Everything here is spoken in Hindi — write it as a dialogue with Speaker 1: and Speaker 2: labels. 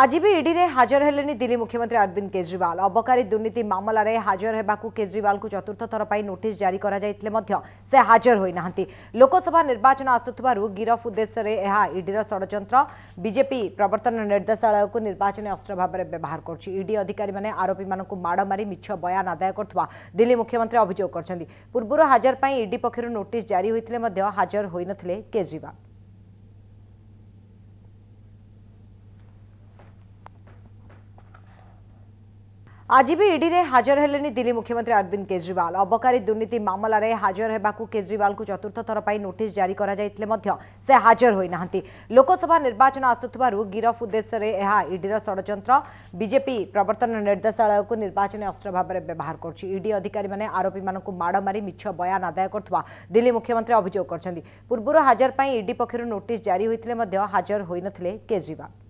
Speaker 1: ଆଜି ବି ଇଡିରେ ହାଜର ହେଲେନି ଦିଲ୍ଲୀ ମୁଖ୍ୟମନ୍ତ୍ରୀ ଅରବିନ୍ଦ କେଜରିୱାଲ ଅବକାରୀ ଦୁର୍ନୀତି ମାମଲାରେ ହାଜର ହେବାକୁ କେଜରିୱାଲଙ୍କୁ ଚତୁର୍ଥ ଥର ପାଇଁ ନୋଟିସ୍ ଜାରି କରାଯାଇଥିଲେ ମଧ୍ୟ ସେ ହାଜର ହୋଇନାହାନ୍ତି ଲୋକସଭା ନିର୍ବାଚନ ଆସୁଥିବାରୁ ଗିରଫ ଉଦ୍ଦେଶ୍ୟରେ ଏହା ଇଡିର ଷଡ଼ଯନ୍ତ୍ର ବିଜେପି ପ୍ରବର୍ତ୍ତନ ନିର୍ଦ୍ଦେଶାଳୟକୁ ନିର୍ବାଚନୀ ଅସ୍ତ୍ର ଭାବରେ ବ୍ୟବହାର କରୁଛି ଇଡି ଅଧିକାରୀମାନେ ଆରୋପୀମାନଙ୍କୁ ମାଡ଼ ମାରି ମିଛ ବୟାନ ଆଦାୟ କରୁଥିବା ଦିଲ୍ଲୀ ମୁଖ୍ୟମନ୍ତ୍ରୀ ଅଭିଯୋଗ କରିଛନ୍ତି ପୂର୍ବରୁ ହାଜର ପାଇଁ ଇଡି ପକ୍ଷରୁ ନୋଟିସ୍ ଜାରି ହୋଇଥିଲେ ମଧ୍ୟ ହାଜର ହୋଇନଥିଲେ କେଜରିୱାଲ आज भी ईडी हाजर हेले दिल्ली मुख्यमंत्री अरविंद केजरीवाल अबकारी दुर्नीति मामलें हाजर होगा केजरीवाल को चतुर्थ थर पर नोटिस जारी से हाजर होना लोकसभा निर्वाचन आसुवर गिरफ उद्देश्य ईडर षड़ बीजेपी प्रवर्तन निर्देशालय को निर्वाचन अस्त्र भाव में व्यवहार करईडी अधिकारी आरोपी मान माड़ मारी मिछ बयान आदाय कर दिल्ली मुख्यमंत्री अभोग कर पूर्व हाजर पर ईडी पक्षर नोटिस जारी होते हाजर हो न केजरीवाल